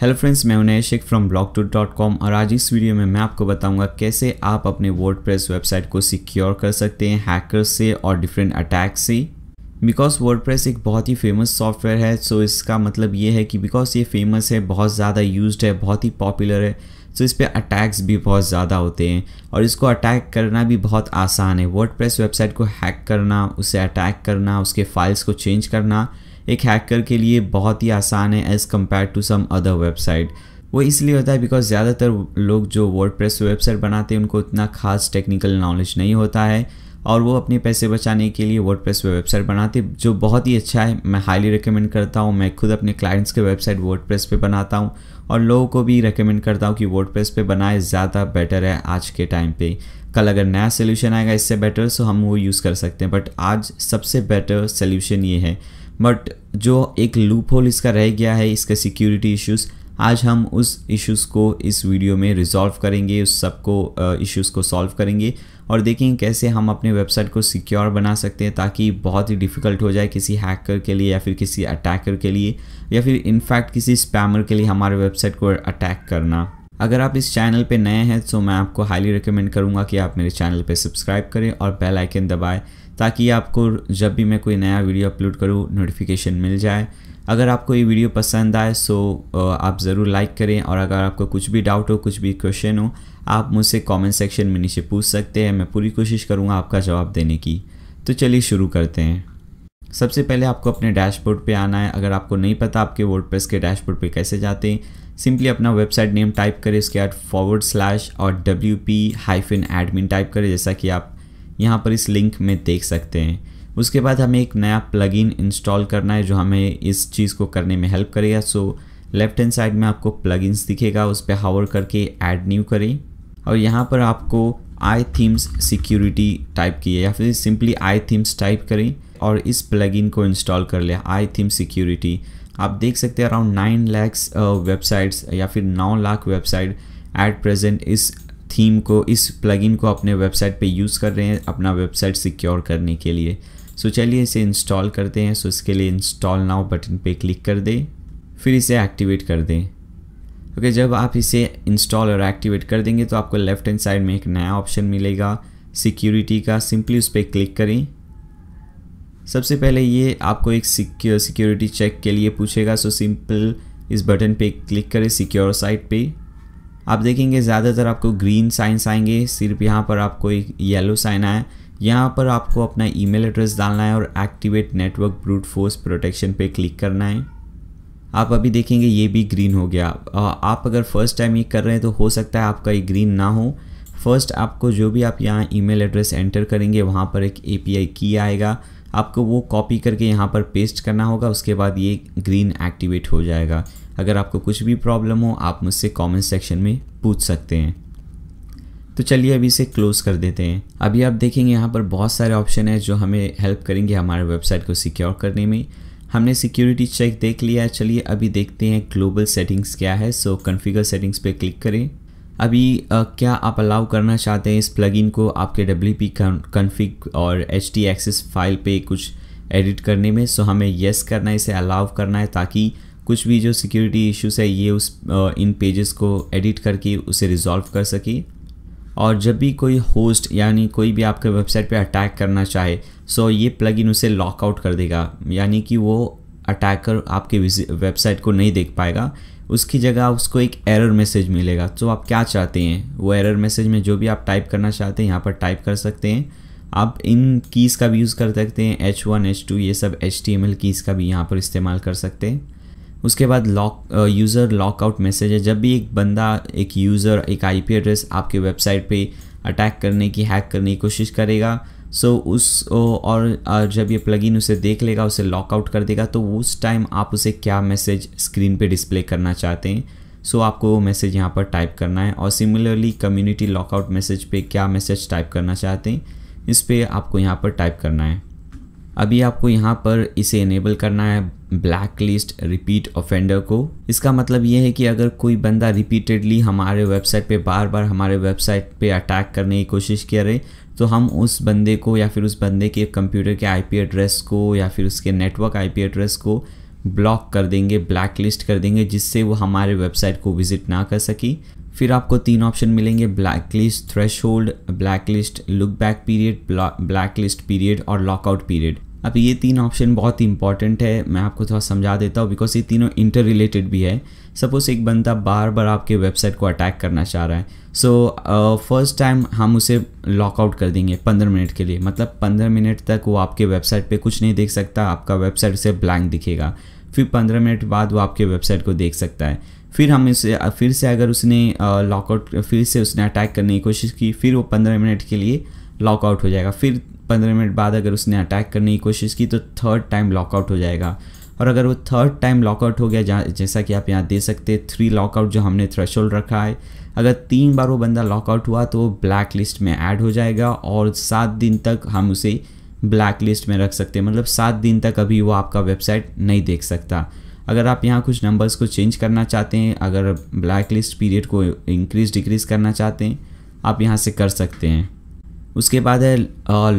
Hello friends मैं उन्नय Sheikh from com और आज इस वीडियो में मैं आपको बताऊंगा कैसे आप अपने प्रेस वेबसाइट को सिक्योर कर सकते हैं हैकर से और डिफरेंट अटैक से बिकॉज प्रेस एक बहुत ही फेमस सॉफ्टवेयर है सो so इसका मतलब ये है कि बिकॉज ये फेमस है बहुत ज़्यादा यूज है बहुत ही पॉपुलर है सो so इस पर अटैक्स भी बहुत ज़्यादा होते हैं और इसको अटैक करना भी बहुत आसान है वर्ड वेबसाइट को हैक करना उसे अटैक करना उसके फाइल्स को चेंज करना एक हैकर के लिए बहुत ही आसान है as compare to some other website वो इसलिए होता है बिकॉज ज़्यादातर लोग जो वर्ड वेबसाइट बनाते हैं उनको इतना खास टेक्निकल नॉलेज नहीं होता है और वो अपने पैसे बचाने के लिए वर्ड प्रेस वेबसाइट बनाते जो बहुत ही अच्छा है मैं हाईली रिकमेंड करता हूँ मैं खुद अपने क्लाइंट्स के वेबसाइट वर्ड प्रेस पर बनाता हूँ और लोगों को भी रिकमेंड करता हूँ कि वर्ड प्रेस पर बनाए ज़्यादा बेटर है आज के टाइम पे कल अगर नया सोल्यूशन आएगा इससे बेटर सो हम वो यूज़ कर सकते हैं बट आज सबसे बेटर सोल्यूशन ये है बट जो एक लूप होल इसका रह गया है इसका सिक्योरिटी इश्यूज़ आज हम उस इश्यूज़ को इस वीडियो में रिजॉल्व करेंगे उस सबको इश्यूज़ को सॉल्व करेंगे और देखेंगे कैसे हम अपने वेबसाइट को सिक्योर बना सकते हैं ताकि बहुत ही डिफ़िकल्ट हो जाए किसी हैकर के लिए या फिर किसी अटैकर के लिए या फिर इनफैक्ट किसी स्पैमर के लिए हमारे वेबसाइट को अटैक करना अगर आप इस चैनल पे नए हैं तो मैं आपको हाईली रिकमेंड करूँगा कि आप मेरे चैनल पे सब्सक्राइब करें और बेल आइकन दबाएं ताकि आपको जब भी मैं कोई नया वीडियो अपलोड करूँ नोटिफिकेशन मिल जाए अगर आपको ये वीडियो पसंद आए सो आप ज़रूर लाइक करें और अगर आपको कुछ भी डाउट हो कुछ भी क्वेश्चन हो आप मुझसे कमेंट सेक्शन में नीचे पूछ सकते हैं मैं पूरी कोशिश करूँगा आपका जवाब देने की तो चलिए शुरू करते हैं सबसे पहले आपको अपने डैशबोर्ड पे आना है अगर आपको नहीं पता आपके वर्ड के डैशबोर्ड पर कैसे जाते हैं सिंपली अपना वेबसाइट नेम टाइप करें उसके बाद फॉरवर्ड स्लैश और डब्ल्यू पी एडमिन टाइप करें जैसा कि आप यहाँ पर इस लिंक में देख सकते हैं उसके बाद हमें एक नया प्लगइन इंस्टॉल करना है जो हमें इस चीज़ को करने में हेल्प करेगा सो लेफ्ट हैंड साइड में आपको प्लगइन्स दिखेगा उस पर हावर करके ऐड न्यू करें और यहाँ पर आपको आई थीम्स सिक्योरिटी टाइप की है या फिर सिंपली आई थीम्स टाइप करें और इस प्लगइन को इंस्टॉल कर लें आई थीम सिक्योरिटी आप देख सकते हैं अराउंड नाइन लैक्स वेबसाइट्स या फिर नौ लाख वेबसाइट एट प्रेजेंट इस थीम को इस प्लगइन को अपने वेबसाइट पे यूज़ कर रहे हैं अपना वेबसाइट सिक्योर करने के लिए सो so चलिए इसे इंस्टॉल करते हैं सो so इसके लिए इंस्टॉल नाउ बटन पे क्लिक कर दें फिर इसे एक्टिवेट कर दें ओके okay, जब आप इसे इंस्टॉल और एक्टिवेट कर देंगे तो आपको लेफ्ट हैंड साइड में एक नया ऑप्शन मिलेगा सिक्योरिटी का सिंपली उस पर क्लिक करें सबसे पहले ये आपको एक सिक्योर सिक्योरिटी चेक के लिए पूछेगा सो सिंपल इस बटन पे क्लिक करें सिक्योर साइट पे आप देखेंगे ज़्यादातर आपको ग्रीन साइंस आएंगे सिर्फ यहाँ पर आपको एक येलो साइन आया यहाँ पर आपको अपना ईमेल एड्रेस डालना है और activate network brute force protection पे क्लिक करना है आप अभी देखेंगे ये भी ग्रीन हो गया आप अगर फर्स्ट टाइम ये कर रहे हैं तो हो सकता है आपका ये ग्रीन ना हो फर्स्ट आपको जो भी आप यहाँ ईमेल एड्रेस एंटर करेंगे वहाँ पर एक एपीआई की आएगा आपको वो कॉपी करके यहाँ पर पेस्ट करना होगा उसके बाद ये ग्रीन एक्टिवेट हो जाएगा अगर आपको कुछ भी प्रॉब्लम हो आप मुझसे कमेंट सेक्शन में पूछ सकते हैं तो चलिए अभी इसे क्लोज़ कर देते हैं अभी आप देखेंगे यहाँ पर बहुत सारे ऑप्शन हैं जो हमें हेल्प करेंगे हमारे वेबसाइट को सिक्योर करने में हमने सिक्योरिटी चेक देख लिया है चलिए अभी देखते हैं ग्लोबल सेटिंग्स क्या है सो कन्फिगर सेटिंग्स पे क्लिक करें अभी आ, क्या आप अलाउ करना चाहते हैं इस प्लगइन को आपके डब्ल्यू पी कन्फिग और एच एक्सेस फाइल पे कुछ एडिट करने में सो हमें येस करना है इसे अलाउ करना है ताकि कुछ भी जो सिक्योरिटी इश्यूज है ये उस इन पेजेस को एडिट करके उसे रिजॉल्व कर सके और जब भी कोई होस्ट यानी कोई भी आपके वेबसाइट पे अटैक करना चाहे सो ये प्लगइन उसे लॉकआउट कर देगा यानी कि वो अटैकर आपके वेबसाइट को नहीं देख पाएगा उसकी जगह उसको एक एरर मैसेज मिलेगा तो आप क्या चाहते हैं वो एरर मैसेज में जो भी आप टाइप करना चाहते हैं यहाँ पर टाइप कर सकते हैं आप इन कीज़ का भी यूज़ कर सकते हैं एच वन एच टू ये सब H T M L keys का भी यहाँ पर इस्तेमाल कर सकते हैं उसके बाद लॉक यूज़र लॉकआउट मैसेज है जब भी एक बंदा एक यूज़र एक आईपी एड्रेस आपके वेबसाइट पे अटैक करने की हैक करने की कोशिश करेगा सो so, उस और जब ये प्लगइन उसे देख लेगा उसे लॉकआउट कर देगा तो उस टाइम आप उसे क्या मैसेज स्क्रीन पे डिस्प्ले करना चाहते हैं सो so, आपको वो मैसेज यहाँ पर टाइप करना है और सिमिलरली कम्युनिटी लॉकआउट मैसेज पे क्या मैसेज टाइप करना चाहते हैं इस पर आपको यहाँ पर टाइप करना है अभी आपको यहाँ पर इसे इनेबल करना है ब्लैकलिस्ट रिपीट ऑफेंडर को इसका मतलब ये है कि अगर कोई बंदा रिपीटेडली हमारे वेबसाइट पे बार बार हमारे वेबसाइट पे अटैक करने की कोशिश कर रहे तो हम उस बंदे को या फिर उस बंदे के कंप्यूटर के आईपी एड्रेस को या फिर उसके नेटवर्क आईपी एड्रेस को ब्लॉक कर देंगे ब्लैक लिस्ट कर देंगे जिससे वो हमारे वेबसाइट को विजिट ना कर सकी फिर आपको तीन ऑप्शन मिलेंगे black list threshold black list look back period black list period और लॉकआउट पीरियड अब ये तीन ऑप्शन बहुत ही इंपॉर्टेंट है मैं आपको थोड़ा समझा देता हूँ बिकॉज ये तीनों इंटर रिलेटेड भी है सपोज़ एक बंदा बार बार आपके वेबसाइट को अटैक करना चाह रहा है सो फर्स्ट टाइम हम उसे लॉकआउट कर देंगे पंद्रह मिनट के लिए मतलब पंद्रह मिनट तक वो आपके वेबसाइट पर कुछ नहीं देख सकता आपका वेबसाइट उसे ब्लैंक दिखेगा फिर पंद्रह मिनट बाद वो आपके वेबसाइट को देख सकता है फिर हम इसे फिर से अगर उसने लॉकआउट uh, फिर से उसने अटैक करने की कोशिश की फिर वो पंद्रह मिनट के लिए लॉकआउट हो जाएगा फिर पंद्रह मिनट बाद अगर उसने अटैक करने की कोशिश की तो थर्ड टाइम लॉकआउट हो जाएगा और अगर वो थर्ड टाइम लॉकआउट हो गया जैसा कि आप यहाँ दे सकते हैं थ्री लॉकआउट जो हमने थ्रेश रखा है अगर तीन बार वो बंदा लॉकआउट हुआ तो वो ब्लैक लिस्ट में ऐड हो जाएगा और सात दिन तक हम उसे ब्लैक लिस्ट में रख सकते हैं मतलब सात दिन तक अभी वो आपका वेबसाइट नहीं देख सकता अगर आप यहाँ कुछ नंबर्स को चेंज करना चाहते हैं अगर ब्लैक लिस्ट पीरियड को इंक्रीज़ डिक्रीज़ करना चाहते हैं आप यहाँ से कर सकते हैं उसके बाद है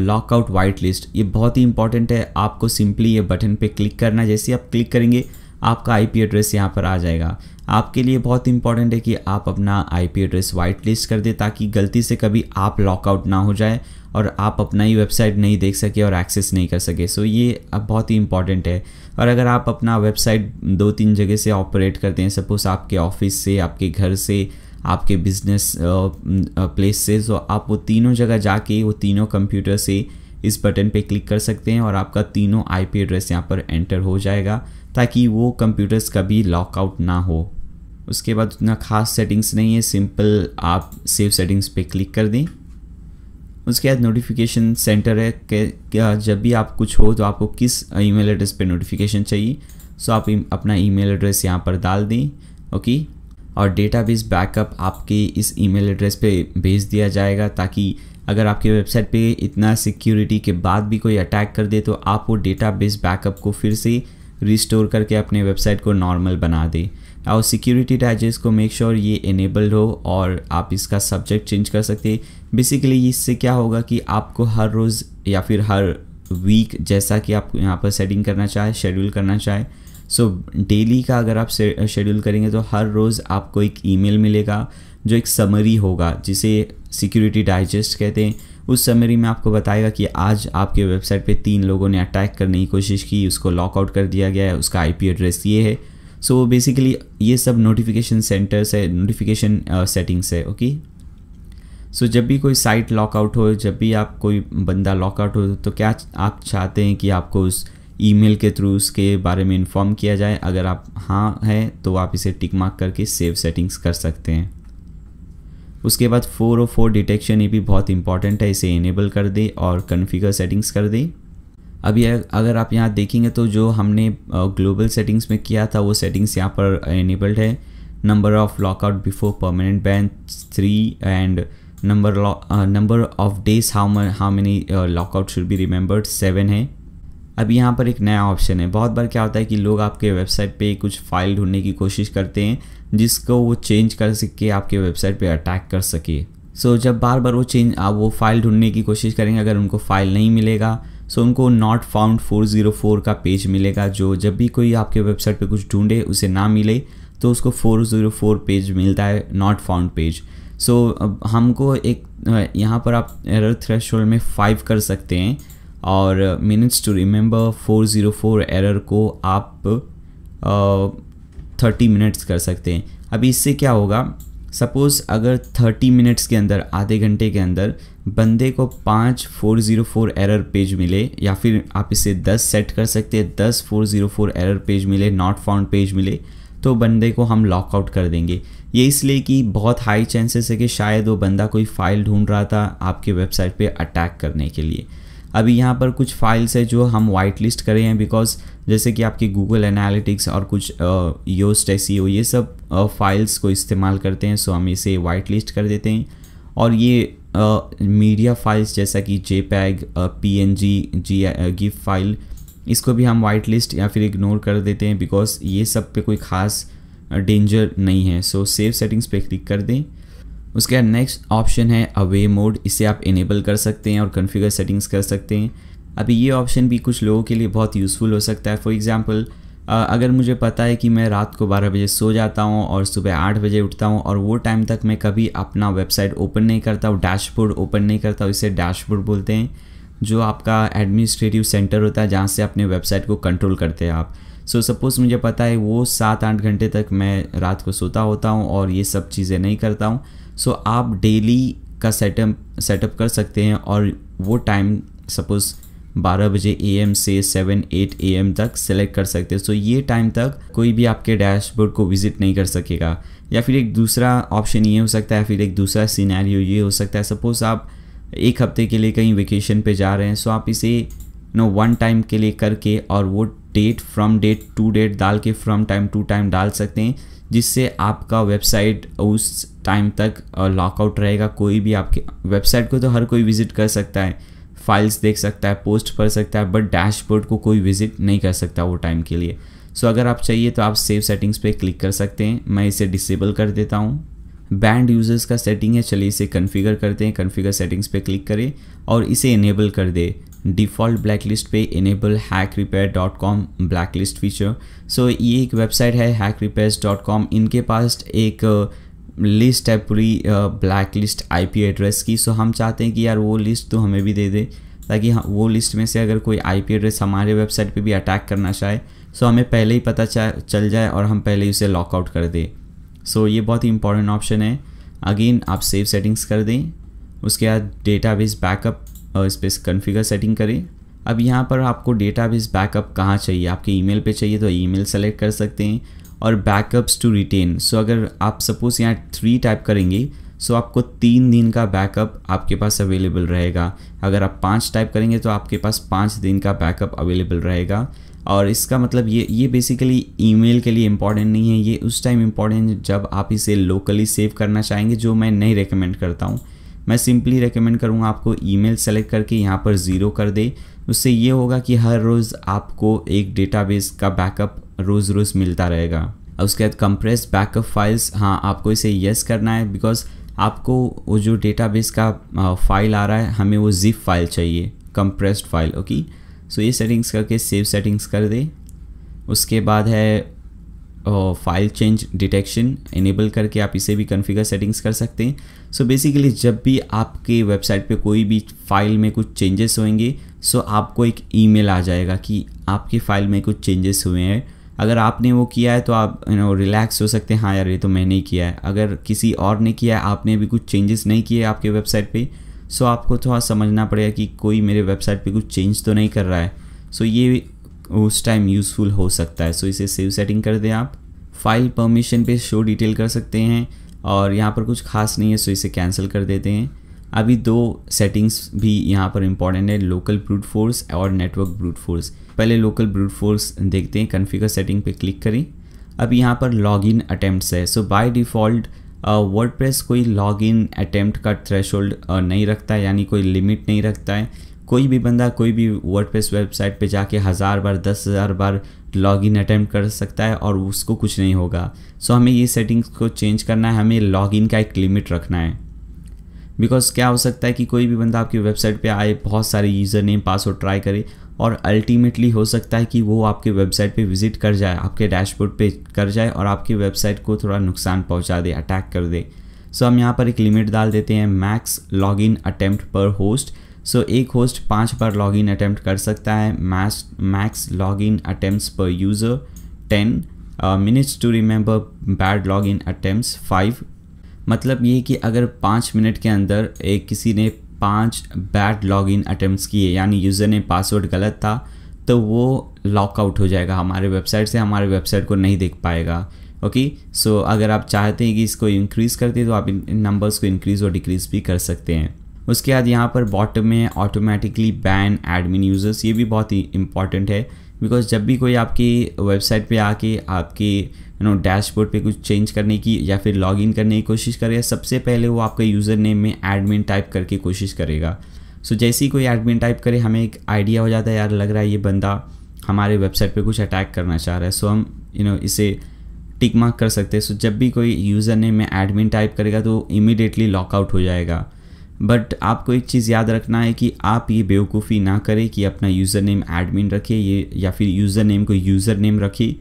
लॉकआउट वाइट लिस्ट ये बहुत ही इंपॉर्टेंट है आपको सिंपली ये बटन पे क्लिक करना जैसे आप क्लिक करेंगे आपका आईपी एड्रेस यहाँ पर आ जाएगा आपके लिए बहुत इंपॉर्टेंट है कि आप अपना आईपी एड्रेस वाइट लिस्ट कर दें ताकि गलती से कभी आप लॉकआउट ना हो जाए और आप अपना ही वेबसाइट नहीं देख सके और एक्सेस नहीं कर सके सो ये अब बहुत ही इंपॉर्टेंट है और अगर आप अपना वेबसाइट दो तीन जगह से ऑपरेट करते हैं सपोज़ आपके ऑफिस से आपके घर से आपके बिजनेस प्लेस से तो आप वो तीनों जगह जाके वो तीनों कंप्यूटर से इस बटन पे क्लिक कर सकते हैं और आपका तीनों आईपी एड्रेस यहाँ पर एंटर हो जाएगा ताकि वो कंप्यूटर्स कभी लॉकआउट ना हो उसके बाद उतना खास सेटिंग्स नहीं है सिंपल आप सेव सेटिंग्स पे क्लिक कर दें उसके बाद नोटिफिकेशन सेंटर है कि जब भी आप कुछ हो तो आपको किस ईमेल एड्रेस पे नोटिफिकेशन चाहिए सो आप अपना ईमेल एड्रेस यहाँ पर डाल दें ओके और डेटाबेस बैकअप आपके इस ईमेल एड्रेस पे भेज दिया जाएगा ताकि अगर आपकी वेबसाइट पे इतना सिक्योरिटी के बाद भी कोई अटैक कर दे तो आप वो डेटाबेस बैकअप को फिर से रिस्टोर करके अपने वेबसाइट को नॉर्मल बना दे और सिक्योरिटी डाइजेस को मेक श्योर ये इनेबल्ड हो और आप इसका सब्जेक्ट चेंज कर सकते बेसिकली इससे क्या होगा कि आपको हर रोज़ या फिर हर वीक जैसा कि आप यहाँ पर सेटिंग करना चाहे शेड्यूल करना चाहे सो डेली का अगर आप शेड्यूल करेंगे तो हर रोज़ आपको एक ईमेल मिलेगा जो एक समरी होगा जिसे सिक्योरिटी डाइजेस्ट कहते हैं उस समरी में आपको बताएगा कि आज आपके वेबसाइट पे तीन लोगों ने अटैक करने की कोशिश की उसको लॉकआउट कर दिया गया है उसका आईपी एड्रेस ये है सो so, बेसिकली ये सब नोटिफिकेशन सेंटर्स है नोटिफिकेशन सेटिंग्स uh, है ओके सो जब भी कोई साइट लॉकआउट हो जब भी आप कोई बंदा लॉकआउट हो तो क्या आप चाहते हैं कि आपको उस ईमेल के थ्रू उसके बारे में इन्फॉर्म किया जाए अगर आप हाँ हैं तो आप इसे टिक मार्क करके सेव सेटिंग्स कर सकते हैं उसके बाद 404 डिटेक्शन ये भी बहुत इंपॉर्टेंट है इसे इनेबल कर दे और कन्फिगर सेटिंग्स कर दे अभी अगर आप यहाँ देखेंगे तो जो हमने ग्लोबल सेटिंग्स में किया था वो सेटिंग्स यहाँ पर इनेबल्ड है number of lockout before permanent ban three and number number of days how how many lockout should be remembered seven है अब यहाँ पर एक नया ऑप्शन है बहुत बार क्या होता है कि लोग आपके वेबसाइट पे कुछ फाइल ढूंढने की कोशिश करते हैं जिसको वो चेंज कर सके आपके वेबसाइट पे अटैक कर सके सो so, जब बार बार वो चेंज आप वो फाइल ढूंढने की कोशिश करेंगे अगर उनको फाइल नहीं मिलेगा सो so उनको नॉट फाउंड 404 का पेज मिलेगा जो जब भी कोई आपके वेबसाइट पे कुछ ढूंढे उसे ना मिले तो उसको 404 पेज मिलता है नॉट फाउंड पेज सो हमको एक यहाँ पर आप एरर थ्रेशोल्ड में फाइव कर सकते हैं और मिनट्स टू रिमेंबर 404 एरर को आप थर्टी 30 मिनट्स कर सकते हैं अभी इससे क्या होगा सपोज़ अगर 30 मिनट्स के अंदर आधे घंटे के अंदर बंदे को पाँच four zero four error page मिले या फिर आप इसे 10 सेट कर सकते हैं दस four zero four error page मिले नॉट फाउंड पेज मिले तो बंदे को हम लॉकआउट कर देंगे ये इसलिए कि बहुत हाई चांसेस है कि शायद वो बंदा कोई फ़ाइल ढूंढ रहा था आपके वेबसाइट पे अटैक करने के लिए अभी यहाँ पर कुछ फाइल्स है जो हम वाइट लिस्ट करे हैं बिकॉज जैसे कि आपकी गूगल एनालिटिक्स और कुछ योस्ट एस e ये सब फाइल्स को इस्तेमाल करते हैं सो हम इसे वाइट लिस्ट कर देते हैं और ये मीडिया फाइल्स जैसा कि JPEG P N G G GIF file इसको भी हम वाइट लिस्ट या फिर इग्नोर कर देते हैं बिकॉज ये सब पे कोई ख़ास डेंजर नहीं है सो सेव सेटिंग्स पे क्लिक कर दें उसके बाद नेक्स्ट ऑप्शन है अवे मोड इसे आप इनेबल कर सकते हैं और कन्फिगर सेटिंग्स कर सकते हैं अभी ये ऑप्शन भी कुछ लोगों के लिए बहुत यूज़फुल हो सकता है फॉर एग्ज़ाम्पल अगर मुझे पता है कि मैं रात को 12 बजे सो जाता हूँ और सुबह 8 बजे उठता हूँ और वो टाइम तक मैं कभी अपना वेबसाइट ओपन नहीं करता हूँ डैशबोर्ड ओपन नहीं करता हूँ इसे डैशबोर्ड बोलते हैं जो आपका एडमिनिस्ट्रेटिव सेंटर होता है जहाँ से अपने वेबसाइट को कंट्रोल करते हैं आप सो so, सपोज़ मुझे पता है वो सात आठ घंटे तक मैं रात को सोता होता हूँ और ये सब चीज़ें नहीं करता हूँ सो so, आप डेली का सेटअप सेटअप कर सकते हैं और वो टाइम सपोज़ 12 बजे एम से 7 8 एम तक सेलेक्ट कर सकते हैं सो so, ये टाइम तक कोई भी आपके डैशबोर्ड को विजिट नहीं कर सकेगा या फिर एक दूसरा ऑप्शन ये हो सकता है फिर एक दूसरा सीनारी ये हो सकता है सपोज़ आप एक हफ्ते के लिए कहीं वेकेशन पे जा रहे हैं सो so आप इसे नो वन टाइम के लिए करके और वो date from date to date डाल के फ्रॉम टाइम टू टाइम डाल सकते हैं जिससे आपका वेबसाइट उस टाइम तक लॉकआउट रहेगा कोई भी आपके वेबसाइट को तो हर कोई विजिट कर सकता है फाइल्स देख सकता है पोस्ट कर सकता है बट डैशबोर्ड को कोई विजिट नहीं कर सकता वो टाइम के लिए सो so, अगर आप चाहिए तो आप सेव सेटिंग्स पे क्लिक कर सकते हैं मैं इसे डिसेबल कर देता हूँ बैंड यूजर्स का सेटिंग है चलिए इसे कन्फिगर करते हैं कन्फिगर सेटिंग्स पे क्लिक करें और इसे इनेबल कर दे डिफ़ॉल्ट ब्लैक लिस्ट पे enable hack repair dot com black list feature so ये एक वेबसाइट है हैक रिपेयर डॉट कॉम इनके पास एक लिस्ट uh, है पूरी ब्लैक लिस्ट आईपी एड्रेस की सो हम चाहते हैं कि यार वो लिस्ट तो हमें भी दे दे ताकि हाँ, वो लिस्ट में से अगर कोई आईपी एड्रेस हमारे वेबसाइट पे भी अटैक करना चाहे सो हमें पहले ही पता चल जाए और हम पहले ही उसे लॉकआउट कर दें सो so, ये बहुत ही इंपॉर्टेंट ऑप्शन है अगेन आप सेव सेटिंग्स कर दें उसके बाद डेटाबेस बैकअप इस पर कन्फिगर सेटिंग करें अब यहाँ पर आपको डेटाबेस बैकअप कहाँ चाहिए आपके ईमेल पे चाहिए तो ईमेल सेलेक्ट कर सकते हैं और बैकअप्स टू रिटेन सो अगर आप सपोज़ यहाँ थ्री टाइप करेंगे सो आपको तीन दिन का बैकअप आपके पास अवेलेबल रहेगा अगर आप पाँच टाइप करेंगे तो आपके पास पाँच दिन का बैकअप अवेलेबल रहेगा और इसका मतलब ये ये बेसिकली ईमेल के लिए इम्पॉर्टेंट नहीं है ये उस टाइम इम्पॉर्टेंट जब आप इसे लोकली सेव करना चाहेंगे जो मैं नहीं रेकमेंड करता हूँ मैं सिंपली रेकमेंड करूँगा आपको ईमेल सेलेक्ट करके यहाँ पर ज़ीरो कर दे उससे ये होगा कि हर रोज़ आपको एक डेटाबेस का बैकअप रोज़ रोज़ मिलता रहेगा उसके बाद कंप्रेस बैकअप फाइल्स हाँ आपको इसे येस करना है बिकॉज आपको वो जो डेटाबेस का फाइल आ रहा है हमें वो जिप फाइल चाहिए compressed file okay okay? So ये सेटिंग्स करके सेव सेटिंग्स कर दें उसके बाद है फाइल चेंज डिटेक्शन इनेबल करके आप इसे भी कॉन्फ़िगर सेटिंग्स कर सकते हैं सो so बेसिकली जब भी आपके वेबसाइट पे कोई भी फाइल में कुछ चेंजेस होंगे सो so आपको एक ईमेल आ जाएगा कि आपकी फ़ाइल में कुछ चेंजेस हुए हैं अगर आपने वो किया है तो आप यू नो रिलैक्स हो सकते हैं हाँ यार ये तो मैंने ही किया है अगर किसी और ने किया है आपने भी कुछ चेंजेस नहीं किए आपके वेबसाइट पर सो आपको थोड़ा समझना पड़ेगा कि कोई मेरे वेबसाइट पे कुछ चेंज तो नहीं कर रहा है सो ये उस टाइम यूज़फुल हो सकता है सो इसे सेव सेटिंग कर दें आप फाइल परमिशन पे शो डिटेल कर सकते हैं और यहाँ पर कुछ खास नहीं है सो इसे कैंसिल कर देते हैं अभी दो सेटिंग्स भी यहाँ पर इंपॉर्टेंट है लोकल ब्रूट फोर्स और नेटवर्क ब्रूट फोर्स पहले लोकल ब्रूट फोर्स देखते हैं कन्फिगर सेटिंग पे क्लिक करें अब यहाँ पर लॉग इन अटैम्प्ट है so by default WordPress कोई लॉग इन अटैम्प्ट का थ्रेश नहीं रखता है यानी कोई लिमिट नहीं रखता है कोई भी बंदा कोई भी प्रेस वेबसाइट पे जाके हज़ार बार दस हज़ार बार लॉग इन अटैम्प्ट कर सकता है और उसको कुछ नहीं होगा सो हमें ये सेटिंग्स को चेंज करना है हमें लॉग इन का एक लिमिट रखना है बिकॉज क्या हो सकता है कि कोई भी बंदा आपकी वेबसाइट पे आए बहुत सारे यूज़र नेम पासवर्ड ट्राई करे और अल्टीमेटली हो सकता है कि वो आपके वेबसाइट पे विजिट कर जाए आपके डैशबोर्ड पे कर जाए और आपकी वेबसाइट को थोड़ा नुकसान पहुंचा दे अटैक कर दे सो so, हम यहाँ पर एक लिमिट डाल देते हैं max log in attempt per host so so, एक होस्ट पाँच बार लॉग इन अटैम्प्ट कर सकता है max max log in attempt per user ten minutes to remember bad log in attempt five मतलब ये कि अगर पाँच मिनट के अंदर एक किसी ने पाँच बैड लॉगिन अटैम्प्ट किए यानी यूज़र ने पासवर्ड गलत था तो वो लॉकआउट हो जाएगा हमारे वेबसाइट से हमारे वेबसाइट को नहीं देख पाएगा ओके सो अगर आप चाहते हैं कि इसको इंक्रीज़ करते तो आप इन नंबर्स को इंक्रीज़ और डिक्रीज़ भी कर सकते हैं उसके बाद यहाँ पर बॉटम में ऑटोमेटिकली बैन एडमिन यूज़र्स ये भी बहुत ही इंपॉर्टेंट है बिकॉज जब भी कोई आपकी वेबसाइट पे आके आपकी यू नो डैशबोर्ड पे कुछ चेंज करने की या फिर लॉग इन करने की कोशिश करेगा सबसे पहले वो आपके यूज़र नेम में एडमिन टाइप करके कोशिश करेगा सो so, जैसे ही कोई एडमिन टाइप करे हमें एक आइडिया हो जाता है यार लग रहा है ये बंदा हमारे वेबसाइट पे कुछ अटैक करना चाह रहा है सो so, हम यू you नो know, इसे टिक मार्क कर सकते हैं सो so, जब भी कोई यूज़र नेम में एडमिन टाइप करेगा तो इमिडिएटली लॉकआउट हो जाएगा बट आपको एक चीज़ याद रखना है कि आप ये बेवकूफ़ी ना करें कि अपना यूज़र नेम एडमिन रखें ये या फिर यूज़र नेम को यूज़र नेम रखें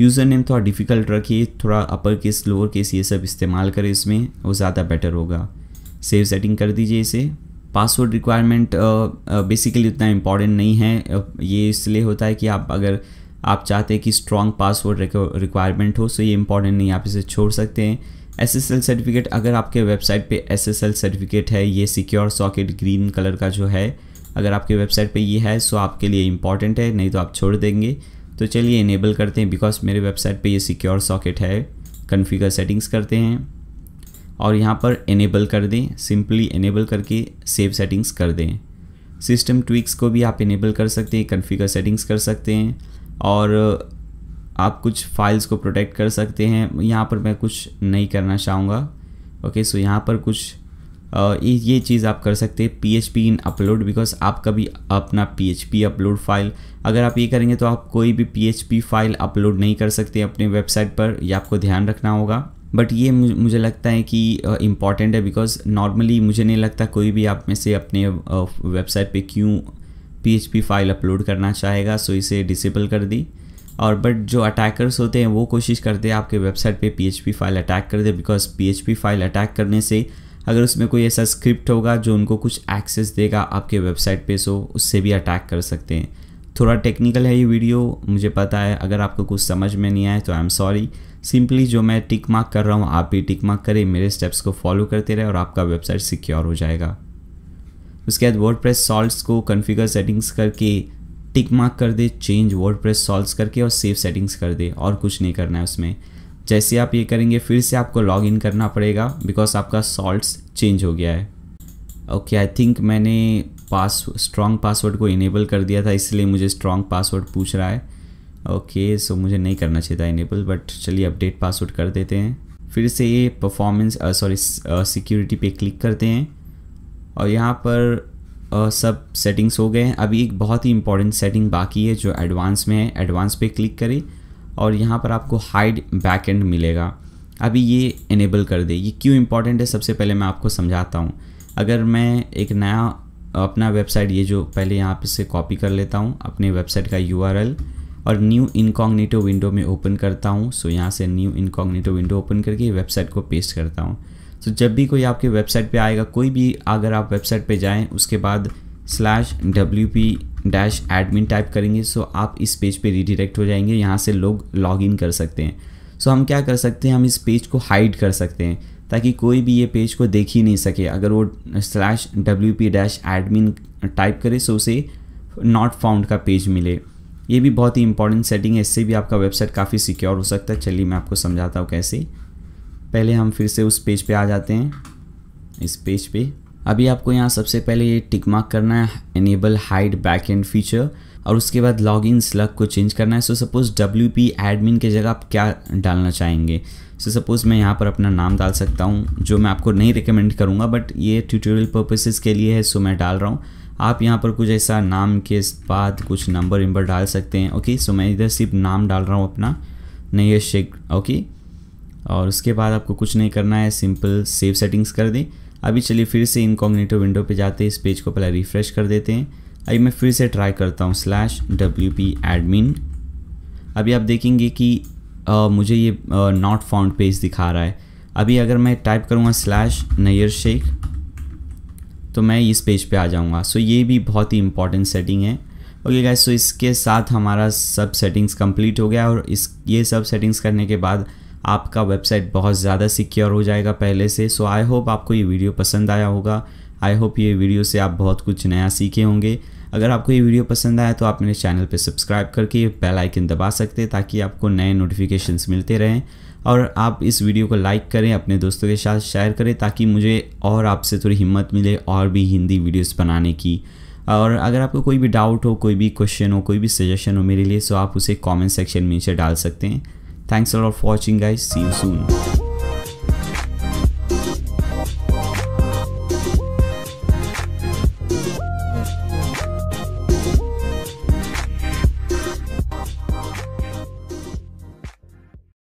यूज़र नेम थोड़ा डिफ़िकल्ट रखिए थोड़ा अपर केस लोअर केस ये सब इस्तेमाल करें इसमें वो ज़्यादा बेटर होगा सेव सेटिंग कर दीजिए इसे पासवर्ड रिक्वायरमेंट बेसिकली उतना इम्पॉर्टेंट नहीं है ये इसलिए होता है कि आप अगर आप चाहते हैं कि स्ट्रॉन्ग पासवर्ड रिक्वायरमेंट हो सो तो ये इम्पॉर्टेंट नहीं आप इसे छोड़ सकते हैं एसएसएल सर्टिफिकेट अगर आपके वेबसाइट पे एसएसएल सर्टिफिकेट है ये सिक्योर सॉकेट ग्रीन कलर का जो है अगर आपके वेबसाइट पे ये है सो आपके लिए इंपॉर्टेंट है नहीं तो आप छोड़ देंगे तो चलिए इनेबल करते हैं बिकॉज मेरे वेबसाइट पे ये सिक्योर सॉकेट है कन्फिगर सेटिंग्स करते हैं और यहाँ पर इनेबल कर दें सिंपली इनेबल करके सेव सेटिंग्स कर दें सिस्टम ट्विक्स को भी आप इनेबल कर सकते हैं कन्फिगर सेटिंग्स कर सकते हैं और आप कुछ फाइल्स को प्रोटेक्ट कर सकते हैं यहाँ पर मैं कुछ नहीं करना चाहूँगा ओके सो यहाँ पर कुछ आ, ये चीज़ आप कर सकते हैं P H P in upload because आप कभी अपना P H P upload file अगर आप ये करेंगे तो आप कोई भी P H P file upload नहीं कर सकते अपने वेबसाइट पर यह आपको ध्यान रखना होगा बट ये मुझे लगता है कि इम्पॉर्टेंट है बिकॉज नॉर्मली मुझे नहीं लगता कोई भी आप में से अपने वेबसाइट पे क्यों पी फाइल अपलोड करना चाहेगा सो इसे डिसेबल कर दी और बट जो अटैकर्स होते हैं वो कोशिश करते हैं आपके वेबसाइट पे पी फाइल अटैक कर दे बिकॉज पी फाइल अटैक करने से अगर उसमें कोई ऐसा स्क्रिप्ट होगा जो उनको कुछ एक्सेस देगा आपके वेबसाइट पे सो उससे भी अटैक कर सकते हैं थोड़ा टेक्निकल है ये वीडियो मुझे पता है अगर आपको कुछ समझ में नहीं आए तो आई एम सॉरी सिंपली जो मैं टिक मार्क कर रहा हूँ आप भी टिक मार्क करें मेरे स्टेप्स को फॉलो करते रहे और आपका वेबसाइट सिक्योर हो जाएगा उसके बाद वर्ड प्रेस सॉल्ट को कन्फिगर सेटिंग्स करके टिक मार्क कर दे चेंज वर्ड प्रेस सॉल्व करके और सेव सेटिंग्स कर दे और कुछ नहीं करना है उसमें जैसे आप ये करेंगे फिर से आपको लॉग इन करना पड़ेगा बिकॉज आपका सॉल्ट्स चेंज हो गया है ओके आई थिंक मैंने पास स्ट्रॉन्ग पासवर्ड को इनेबल कर दिया था इसलिए मुझे स्ट्रॉन्ग पासवर्ड पूछ रहा है ओके okay, सो so मुझे नहीं करना चाहिए था इनेबल बट चलिए अपडेट पासवर्ड कर देते हैं फिर से ये परफॉर्मेंस सॉरी सिक्योरिटी पे क्लिक करते हैं और यहाँ पर Uh, सब सेटिंग्स हो गए हैं अभी एक बहुत ही इंपॉर्टेंट सेटिंग बाकी है जो एडवांस में है एडवांस पे क्लिक करें और यहाँ पर आपको हाइड बैक एंड मिलेगा अभी ये इनेबल कर दे ये क्यों इंपॉर्टेंट है सबसे पहले मैं आपको समझाता हूँ अगर मैं एक नया अपना वेबसाइट ये जो पहले यहाँ पर से कॉपी कर लेता हूँ अपने वेबसाइट का यू और न्यू इनकॉग्निटो विंडो में ओपन करता हूँ सो यहाँ से न्यू इनकॉग्निटो विंडो ओपन करके वेबसाइट को पेस्ट करता हूँ तो जब भी कोई आपके वेबसाइट पे आएगा कोई भी अगर आप वेबसाइट पे जाएं उसके बाद slash W P dash admin type करेंगे सो आप इस पेज पे रिडिरेक्ट हो जाएंगे यहाँ से लोग लॉग इन कर सकते हैं सो हम क्या कर सकते हैं हम इस पेज को हाइड कर सकते हैं ताकि कोई भी ये पेज को देख ही नहीं सके अगर वो slash W P dash admin type करे सो उसे नॉट फाउंड का पेज मिले ये भी बहुत ही इंपॉर्टेंट सेटिंग है इससे भी आपका वेबसाइट काफ़ी सिक्योर हो सकता है चलिए मैं आपको समझाता हूँ कैसे पहले हम फिर से उस पेज पे आ जाते हैं इस पेज पे अभी आपको यहाँ सबसे पहले ये टिक मार्क करना है enable hide back end feature और उसके बाद लॉग इन स्लग को चेंज करना है so suppose W P admin की जगह आप क्या डालना चाहेंगे सो so, सपोज़ मैं यहाँ पर अपना नाम डाल सकता हूँ जो मैं आपको नहीं रिकमेंड करूँगा बट ये ट्यूटोरियल पर्पसेस के लिए है सो so मैं डाल रहा हूँ आप यहाँ पर कुछ ऐसा नाम के बाद कुछ नंबर वंबर डाल सकते हैं ओके सो so, मैं इधर सिर्फ नाम डाल रहा हूँ अपना नयेश शेख ओके और उसके बाद आपको कुछ नहीं करना है सिंपल सेव सेटिंग्स कर दें अभी चलिए फिर से इनकॉग्नेटो विंडो पे जाते हैं इस पेज को पहले रिफ्रेश कर देते हैं अभी मैं फिर से ट्राई करता हूँ स्लैश डब्ल्यू पी एडमिन अभी आप देखेंगे कि आ, मुझे ये नॉट फाउंड पेज दिखा रहा है अभी अगर मैं टाइप करूँगा स्लैश नैयर शेख तो मैं इस पेज पे आ जाऊँगा सो ये भी बहुत ही इंपॉर्टेंट सेटिंग है ओके गाइस सो इसके साथ हमारा सब सेटिंग्स कंप्लीट हो गया और इस ये सब सेटिंग्स करने के बाद आपका वेबसाइट बहुत ज़्यादा सिक्योर हो जाएगा पहले से सो आई होप आपको ये वीडियो पसंद आया होगा आई होप ये वीडियो से आप बहुत कुछ नया सीखे होंगे अगर आपको ये वीडियो पसंद आया तो आप मेरे चैनल पर सब्सक्राइब करके बेल आइकन दबा सकते हैं ताकि आपको नए नोटिफिकेशंस मिलते रहें और आप इस वीडियो को लाइक करें अपने दोस्तों के साथ शेयर करें ताकि मुझे और आपसे थोड़ी हिम्मत मिले और भी हिंदी वीडियोस बनाने की और अगर आपको कोई भी डाउट हो कोई भी क्वेश्चन हो कोई भी सजेशन हो मेरे लिए सो आप उसे कॉमेंट सेक्शन में नीचे डाल सकते हैं Thanks a lot for watching guys. See you soon.